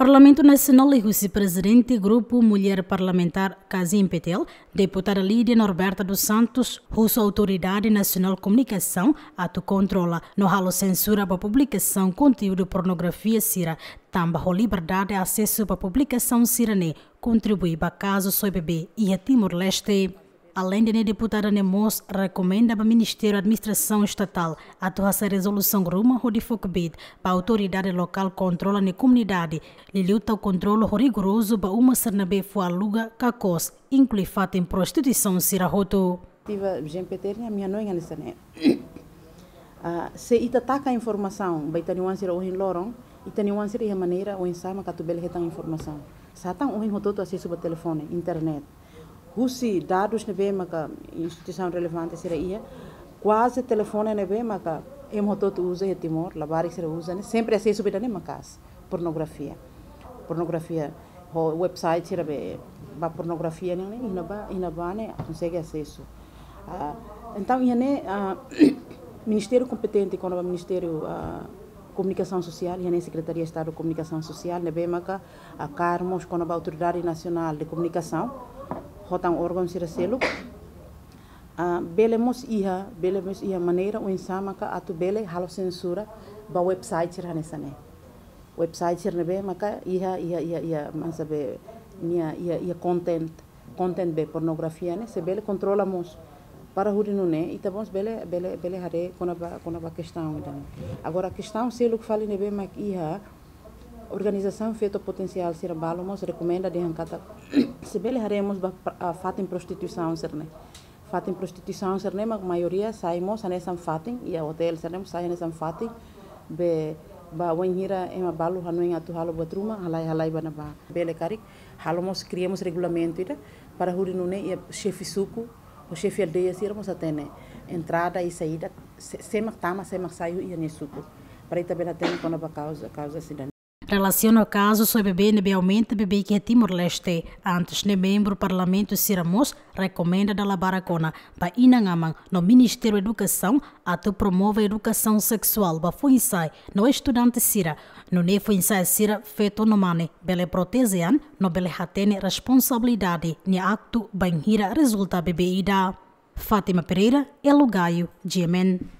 Parlamento Nacional e presidente Grupo Mulher Parlamentar Casim Petel, deputada Lídia Norberta dos Santos, russa Autoridade Nacional Comunicação, ato controla, no halo censura para publicação conteúdo pornografia sira, tamba liberdade liberdade acesso para publicação sirane, contribui para caso sob bebê e a Timor-Leste. Além de deputada Nemos recomenda para o Ministério da Administração Estatal atuar a resolução rumo ao Focbid para a autoridade local controla na comunidade. luta o controle rigoroso para uma sernabe foi aluga cacos, inclui fato em prostituição sirahoto. Tiva GMPT a minha noiva nessa né. Ah, se ita taca a informação, vai ter nuance ou em loron, ita nuance de maneira ou em sama catubel retan informação. satan tá ou em rototo acesso para telefone, internet husi dados neve maka instituição relevante sira ia quase telefone neve maka emotot usa e timor labarik sira usa ne sempre assim subida ne makas pornografia pornografia o website sira be ba pornografia ne ina ba ina ba ne consegue acesso ah, então ia ne ah, ministério competente quando o ministério a ah, comunicação social, e a Secretaria de Estado de Comunicação Social, nebem a Carmos, com a Autoridade Nacional de Comunicação, hotang órgão sira seluk a ah, belemos iha belemos iha maneira o insama ka atu bele halo censura ba website sira né website sira be maka iha iha iha iha mansa be nia iha iha content content be pornografia ne se bele controla mos para huri no né ita bons bele bele bele hare kona ba kona ba questão então agora a questão se luk fale nebe mak iha organização feito potencial sira balomos recomenda de hankata Sebelharemos a ah, em prostituição, cerne. em prostituição, cerne, a maioria saímos nessa fatin, e a hotel, cerne, sai nessa fatin, be ba wanhira ema balu hanu yang atu halu batruma halai halai bana ba bele karik halu mos criamos regulamento ida para huri nune ia chefe suku o chefe aldeia sira a atene entrada e saída semak tama semak saio ia ne suku para ita bela tene kono ba causa causa sidan Relaciona o caso sobre BNB aumenta BB que é Timor-Leste. Antes, nem né, membro do Parlamento Siramos recomenda da Labaracona para Inangaman no Ministério da Educação ato promove a educação sexual. para ensai no estudante Sira. No nefo ensai Sira feito no mane. Bele protesean no bele hatene responsabilidade. Ni acto banhira resulta BB ida. Fátima Pereira, Elugaio, Gemen.